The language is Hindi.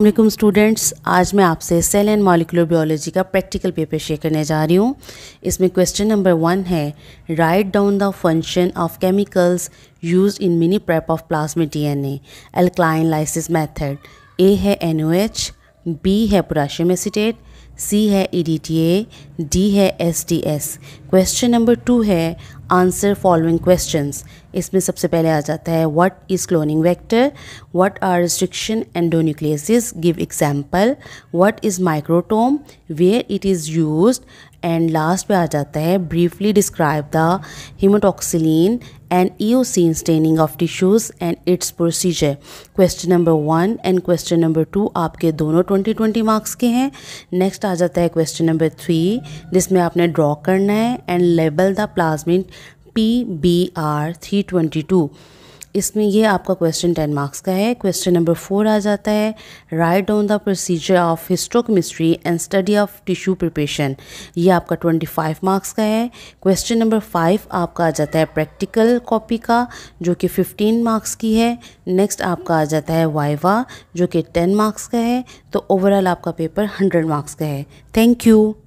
अल्लाम स्टूडेंट्स आज मैं आपसे सेल एंड मॉलिकुलर बायोलॉजी का प्रैक्टिकल पेपर शेयर करने जा रही हूँ इसमें क्वेश्चन नंबर वन है write down the function of chemicals use in mini prep of plasma DNA an lysis method A है एनओएच बी है पोटाशियम एसिटेट सी है E D T A D है S T S question number two है आंसर फॉलोइंग क्वेश्चंस इसमें सबसे पहले आ जाता है what is cloning vector what are restriction endonucleases give example what is microtome where it is used and last पे आ जाता है briefly describe the haematoxylin and eosin staining of tissues and its procedure question number one and question number two आपके दोनों ट्वेंटी ट्वेंटी मार्क्स के हैं नेक्स्ट आ जाता है क्वेश्चन नंबर थ्री जिसमें आपने ड्रॉ करना है and label the plasmid P B R three twenty two इसमें ये आपका क्वेश्चन टेन मार्क्स का है क्वेश्चन नंबर फोर आ जाता है write down the procedure of histochemistry and study of tissue preparation ये आपका ट्वेंटी फाइव मार्क्स का है क्वेश्चन नंबर फाइव आपका आ जाता है प्रैक्टिकल कॉपी का जो कि फिफ्टीन मार्क्स की है नेक्स्ट आपका आ जाता है वाइवा जो कि टेन मार्क्स का है तो ओवरऑल आपका पेपर हंड्रेड मार्क्स का है थैंक यू